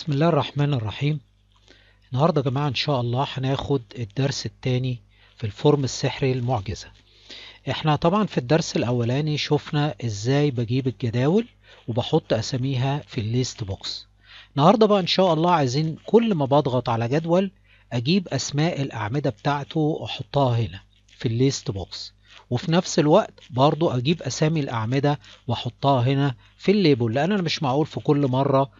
بسم الله الرحمن الرحيم النهاردة يا جماعة إن شاء الله هناخد الدرس التاني في الفورم السحري المعجزة احنا طبعا في الدرس الأولاني شفنا ازاي بجيب الجداول وبحط أساميها في الليست بوكس النهاردة بقى إن شاء الله عايزين كل ما بضغط على جدول أجيب أسماء الأعمدة بتاعته وأحطها هنا في الليست بوكس وفي نفس الوقت برضو أجيب أسامي الأعمدة وأحطها هنا في الليبل لأن أنا مش معقول في كل مرة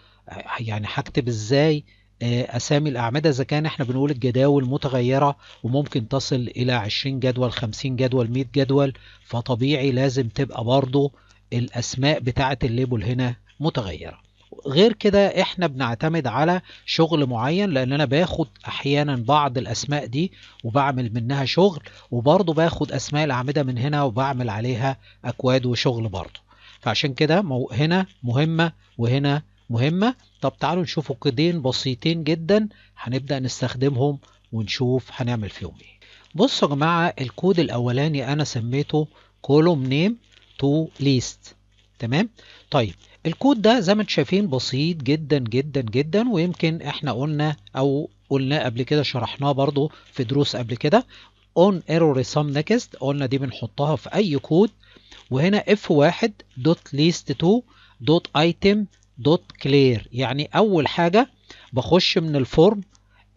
يعني هكتب ازاي آه، أسامي الأعمدة إذا كان إحنا بنقول الجداول متغيرة وممكن تصل إلى 20 جدول 50 جدول 100 جدول فطبيعي لازم تبقى برضو الأسماء بتاعة الليبل هنا متغيرة غير كده احنا بنعتمد على شغل معين لان انا باخد احيانا بعض الاسماء دي وبعمل منها شغل وبرضو باخد اسماء الاعمدة من هنا وبعمل عليها اكواد وشغل برضو فعشان كده هنا مهمة وهنا مهمة طب تعالوا نشوفوا قيدين بسيطين جدا هنبدأ نستخدمهم ونشوف هنعمل فيهم ايه بصوا يا جماعة الكود الأولاني أنا سميته column name to list تمام طيب الكود ده زي ما انتم شايفين بسيط جدا جدا جدا ويمكن احنا قلنا او قلناه قبل كده شرحناه برضو في دروس قبل كده on error sum next قلنا دي بنحطها في اي كود وهنا f واحد دوت ليست تو دوت ايتم دوت كلير يعني اول حاجه بخش من الفورم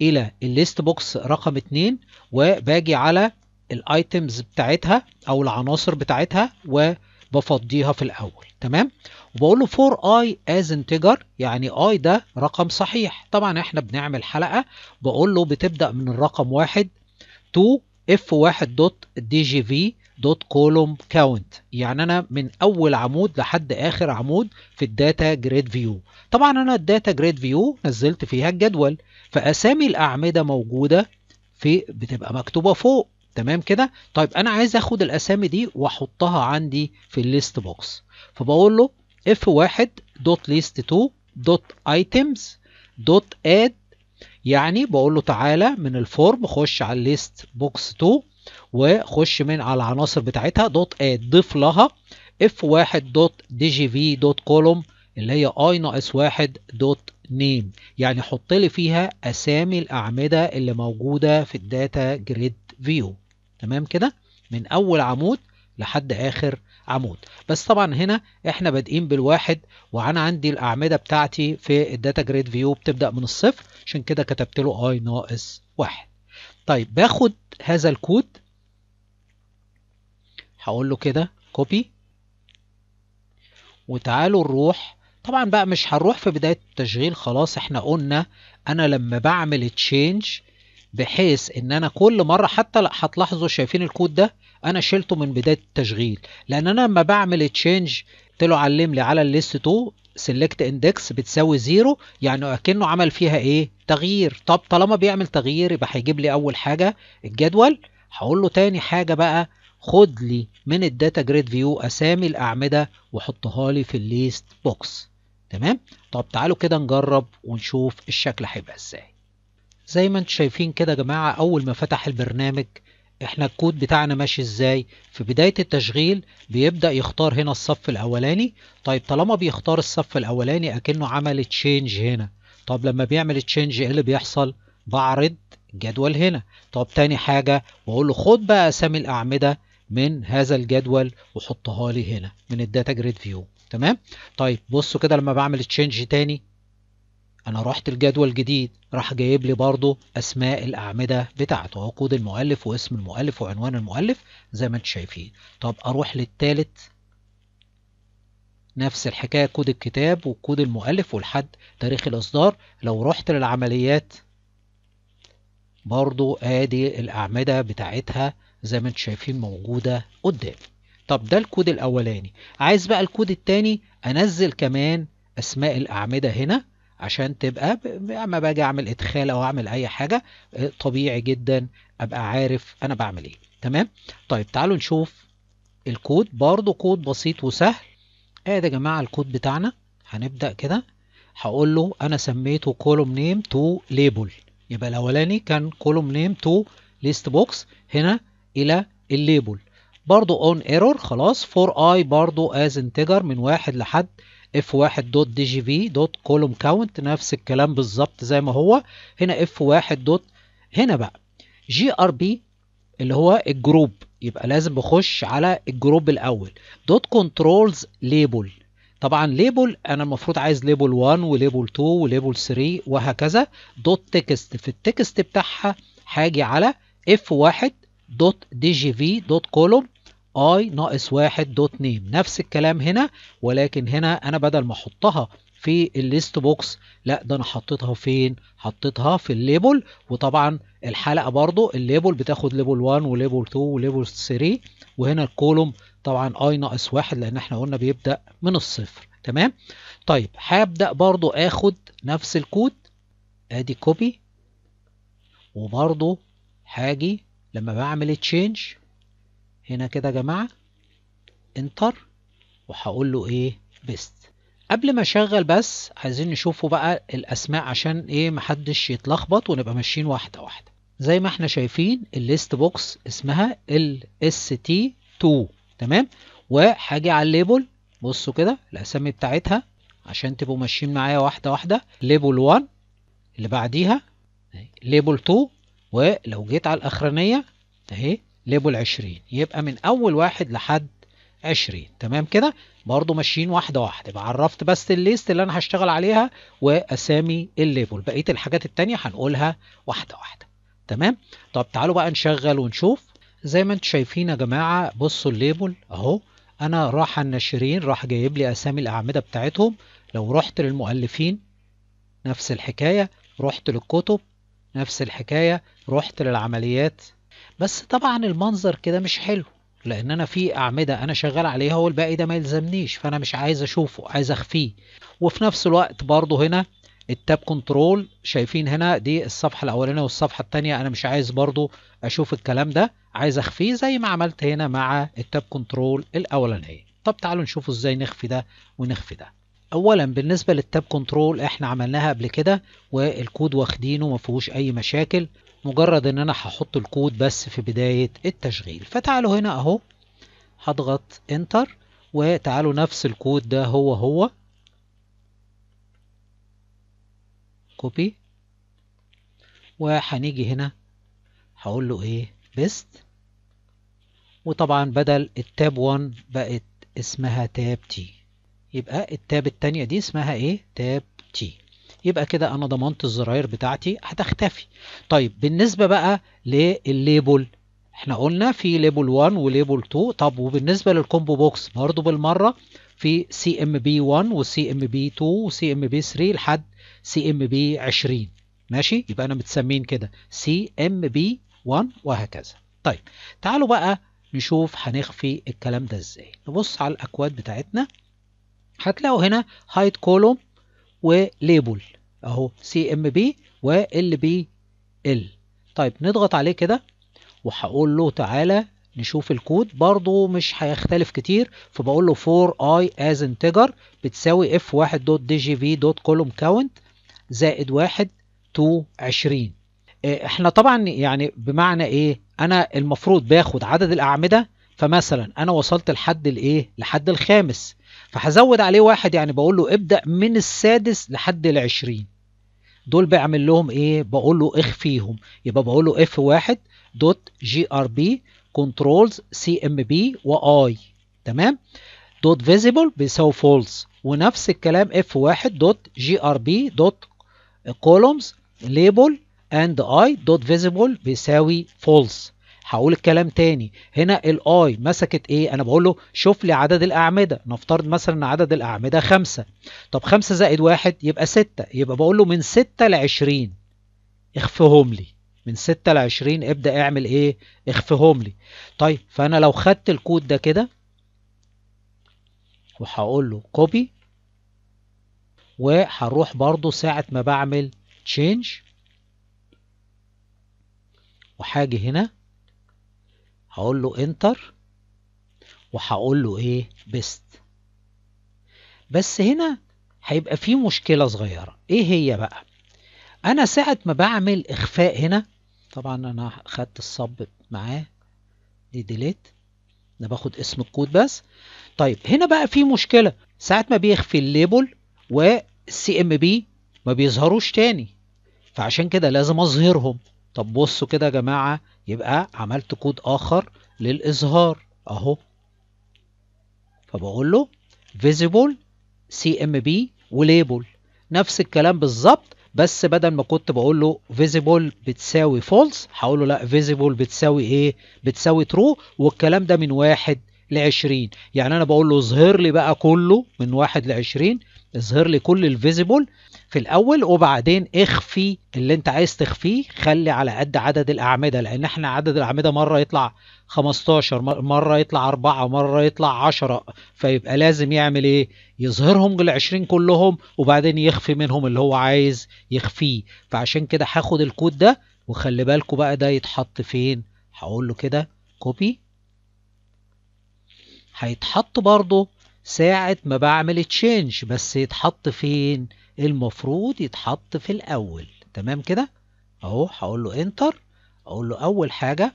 الى الليست بوكس رقم 2 وباجي على الايتمز بتاعتها او العناصر بتاعتها وبفضيها في الاول تمام وبقول له فور اي از انتجر يعني اي ده رقم صحيح طبعا احنا بنعمل حلقه بقول له بتبدا من الرقم واحد تو اف واحد دوت دي جي في دوت كولوم كاونت يعني انا من اول عمود لحد اخر عمود في الداتا جريد فيو طبعا انا الداتا جريد فيو نزلت فيها الجدول فاسامي الاعمده موجوده في بتبقى مكتوبه فوق تمام كده طيب انا عايز اخد الاسامي دي واحطها عندي في الليست بوكس فبقول له اف 1 دوت ليست 2 دوت ايتمز دوت اد يعني بقول له تعالى من الفورم خش على الليست بوكس 2 وخش من على العناصر بتاعتها دوت اد ضيف لها اف واحد دوت دي جي في دوت كولوم اللي هي اي ناقص واحد دوت نيم يعني حط لي فيها اسامي الاعمده اللي موجوده في الداتا جريد فيو تمام كده من اول عمود لحد اخر عمود بس طبعا هنا احنا بادئين بالواحد وانا عندي الاعمده بتاعتي في الداتا جريد فيو بتبدا من الصفر عشان كده كتبت له اي ناقص واحد طيب باخد هذا الكود هقول له كده كوبي وتعالوا نروح طبعا بقى مش هنروح في بداية التشغيل خلاص احنا قلنا انا لما بعمل تشينج بحيث ان انا كل مرة حتى هتلاحظوا شايفين الكود ده انا شلته من بداية التشغيل لان انا لما بعمل تشينج قلت له علم لي على الليست 2 سيلكت اندكس بتساوي زيرو يعني اكنه عمل فيها ايه تغيير طب طالما بيعمل تغيير يبقى هيجيب لي اول حاجه الجدول هقول له تاني حاجه بقى خد لي من الداتا جريد فيو اسامي الاعمده وحطها لي في الليست بوكس تمام طب تعالوا كده نجرب ونشوف الشكل هيبقى ازاي زي ما انتم شايفين كده يا جماعه اول ما فتح البرنامج احنا الكود بتاعنا ماشي ازاي في بداية التشغيل بيبدأ يختار هنا الصف الاولاني طيب طالما بيختار الصف الاولاني اكنه عمل تشينج هنا طب لما بيعمل تشينج ايه اللي بيحصل بعرض جدول هنا طب تاني حاجة بقول له خد بقى اسامي الاعمدة من هذا الجدول وحطها لي هنا من الداتا جريد فيو تمام طيب بصوا كده لما بعمل تشينج تاني انا رحت الجدول جديد راح جايب لي برضو اسماء الاعمده بتاعته عقود المؤلف واسم المؤلف وعنوان المؤلف زي ما انت شايفين طب اروح للتالت نفس الحكايه كود الكتاب وكود المؤلف والحد تاريخ الاصدار لو رحت للعمليات برضو ادي الاعمده بتاعتها زي ما انت شايفين موجوده قدامي طب ده الكود الاولاني عايز بقى الكود التاني انزل كمان اسماء الاعمده هنا عشان تبقى اما باجي اعمل ادخال او اعمل اي حاجه آه، طبيعي جدا ابقى عارف انا بعمل ايه تمام طيب تعالوا نشوف الكود برضو كود بسيط وسهل ادي آه يا جماعه الكود بتاعنا هنبدا كده هقول له انا سميته كولوم نيم تو ليبل يبقى الاولاني كان كولوم نيم تو ليست بوكس هنا الى الليبل برضو اون ايرور خلاص فور اي برضو از انتجر من واحد لحد f1 دوت دي جي في دوت كولوم كاونت نفس الكلام بالظبط زي ما هو هنا f1 دوت هنا بقى جي ار بي اللي هو الجروب يبقى لازم بخش على الجروب الاول دوت كنترولز ليبل طبعا ليبل انا المفروض عايز ليبل 1 وليبل 2 وليبل 3 وهكذا دوت تكست في التكست بتاعها هاجي على f1 دوت دي جي في دوت كولوم i ناقص واحد دوت نيم نفس الكلام هنا ولكن هنا انا بدل ما احطها في الليست بوكس لا ده انا حطيتها فين حطيتها في الليبل وطبعا الحلقه برضو الليبل بتاخد ليبل 1 وليبل 2 وليبل 3 وهنا الكولوم طبعا اي ناقص واحد لان احنا قلنا بيبدا من الصفر تمام طيب هبدا برضو اخد نفس الكود ادي كوبي وبرضو هاجي لما بعمل تشينج هنا كده يا جماعة انتر وهقول له ايه بيست قبل ما اشغل بس عايزين نشوفوا بقى الاسماء عشان ايه محدش يتلخبط ونبقى ماشيين واحدة واحدة زي ما احنا شايفين الليست بوكس اسمها ال اس تي 2 تمام وهاجي على الليبل بصوا كده الاسامي بتاعتها عشان تبقوا ماشيين معايا واحدة واحدة ليبل 1 اللي بعديها ليبل 2 ولو جيت على الاخرانية اهي ليبل 20 يبقى من اول واحد لحد 20 تمام كده برضو ماشيين واحده واحده يبقى عرفت بس الليست اللي انا هشتغل عليها واسامي الليبل بقيه الحاجات التانية هنقولها واحده واحده تمام طب تعالوا بقى نشغل ونشوف زي ما انتم شايفين يا جماعه بصوا الليبل اهو انا راح الناشرين راح جايب لي اسامي الاعمده بتاعتهم لو رحت للمؤلفين نفس الحكايه رحت للكتب نفس الحكايه رحت للعمليات بس طبعا المنظر كده مش حلو لان انا في اعمده انا شغال عليها والباقي ده ما يلزمنيش فانا مش عايز اشوفه عايز اخفيه وفي نفس الوقت برضه هنا التاب كنترول شايفين هنا دي الصفحه الاولانيه والصفحه الثانيه انا مش عايز برضه اشوف الكلام ده عايز اخفيه زي ما عملت هنا مع التاب كنترول الاولانيه طب تعالوا نشوفوا ازاي نخفي ده ونخفي ده اولا بالنسبه للتاب كنترول احنا عملناها قبل كده والكود واخدينه ما فيهوش اي مشاكل مجرد ان انا هحط الكود بس في بدايه التشغيل فتعالوا هنا اهو هضغط انتر وتعالوا نفس الكود ده هو هو كوبي وهنيجي هنا هقول له ايه بيست وطبعا بدل التاب 1 بقت اسمها تاب تي يبقى التاب التانية دي اسمها ايه تاب تي يبقى كده انا ضمنت الزراير بتاعتي هتختفي طيب بالنسبة بقى للليبل احنا قلنا في ليبل 1 وليبل 2 طب وبالنسبة للكومبو بوكس برضو بالمرة في سي ام بي 1 وسي ام بي 2 وسي ام بي 3 لحد سي ام بي 20 ماشي يبقى انا متسمين كده سي ام بي 1 وهكذا طيب تعالوا بقى نشوف هنخفي الكلام ده ازاي نبص على الاكواد بتاعتنا هتلاقوا هنا هايت كولوم وليبل اهو سي ام بي وال بي ال طيب نضغط عليه كده وهقول له تعالى نشوف الكود برضو مش هيختلف كتير فبقول له 4 i as integer بتساوي f1.dgv.column كاونت زائد 1 to 20 احنا طبعا يعني بمعنى ايه انا المفروض باخد عدد الاعمده فمثلا انا وصلت لحد الايه لحد الخامس فهزود عليه واحد يعني بقول له ابدأ من السادس لحد ال20 دول بعمل لهم ايه بقول له اخفيهم يبقى بقول له اف 1 دوت جي ار بي كنترولز سي ام بي واي تمام دوت فيزيبل بيساوي فولس ونفس الكلام اف 1 دوت جي ار بي دوت كولومز ليبل اند اي دوت فيزيبل بيساوي فولس هقول الكلام تاني هنا الاي مسكت ايه انا بقول له شوف لي عدد الاعمده نفترض مثلا ان عدد الاعمده خمسة طب خمسة زائد واحد يبقى ستة يبقى بقول له من ستة لعشرين اخفهم لي من ستة ل 20 ابدا اعمل ايه اخفهم لي طيب فانا لو خدت الكود ده كده وهقول له كوبي وهروح برضو ساعة ما بعمل تشينج وحاجة هنا هقول له انتر وهقول له ايه بيست بس هنا هيبقى في مشكلة صغيرة ايه هي بقى انا ساعة ما بعمل اخفاء هنا طبعا انا خدت الصب معاه دي ديليت انا باخد اسم الكود بس طيب هنا بقى في مشكلة ساعة ما بيخفي الليبل والسي ام بي ما بيظهروش تاني فعشان كده لازم اظهرهم طب بصوا كده يا جماعة يبقى عملت كود آخر للإظهار أهو فبقول له visible cmb وليبل نفس الكلام بالظبط بس بدل ما كنت بقول له visible بتساوي false هقول له لا visible بتساوي ايه بتساوي true والكلام ده من واحد ل 20 يعني انا بقول له اظهر لي بقى كله من واحد ل 20 اظهر لي كل الفيزيبل في الاول وبعدين اخفي اللي انت عايز تخفيه خلي على قد عدد الاعمده لان احنا عدد الاعمده مره يطلع 15 مره يطلع 4 مره يطلع 10 فيبقى لازم يعمل ايه يظهرهم ال 20 كلهم وبعدين يخفي منهم اللي هو عايز يخفيه فعشان كده هاخد الكود ده وخلي بالكم بقى ده يتحط فين هقول له كده كوبي هيتحط برضه ساعة ما بعمل تشينج بس يتحط فين؟ المفروض يتحط في الأول تمام كده أهو هقول له انتر أقول له أول حاجة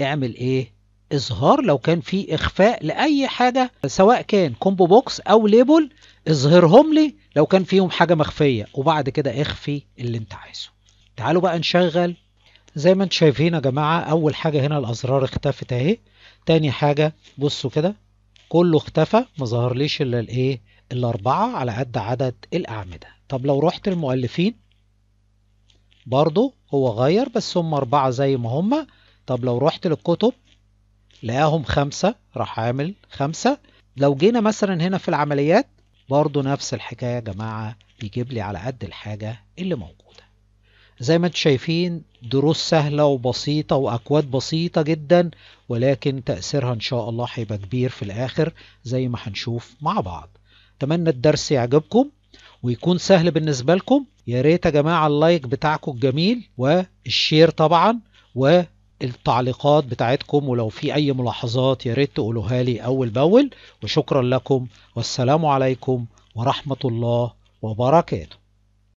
اعمل إيه إظهار لو كان في إخفاء لأي حاجة سواء كان كومبو بوكس أو ليبل اظهرهم لي لو كان فيهم حاجة مخفية وبعد كده اخفي اللي انت عايزه تعالوا بقى نشغل زي ما انتم شايفين يا جماعة أول حاجة هنا الأزرار اختفت أهي تاني حاجة بصوا كده كله اختفى ما ظهرليش إلا الإيه الأربعة على قد عدد الأعمدة طب لو رحت المؤلفين برضو هو غير بس هم أربعة زي ما هم طب لو رحت للكتب لقاهم خمسة راح عامل خمسة لو جينا مثلا هنا في العمليات برضو نفس الحكاية يا جماعة بيجيب لي على قد الحاجة اللي موجودة زي ما انتم شايفين دروس سهلة وبسيطة وأكواد بسيطة جدا ولكن تأثيرها إن شاء الله هيبقى كبير في الآخر زي ما هنشوف مع بعض اتمنى الدرس يعجبكم ويكون سهل بالنسبة لكم يا ريت يا جماعة اللايك بتاعكم الجميل والشير طبعا والتعليقات بتاعتكم ولو في أي ملاحظات يا ريت تقولوها لي أول بأول وشكرا لكم والسلام عليكم ورحمة الله وبركاته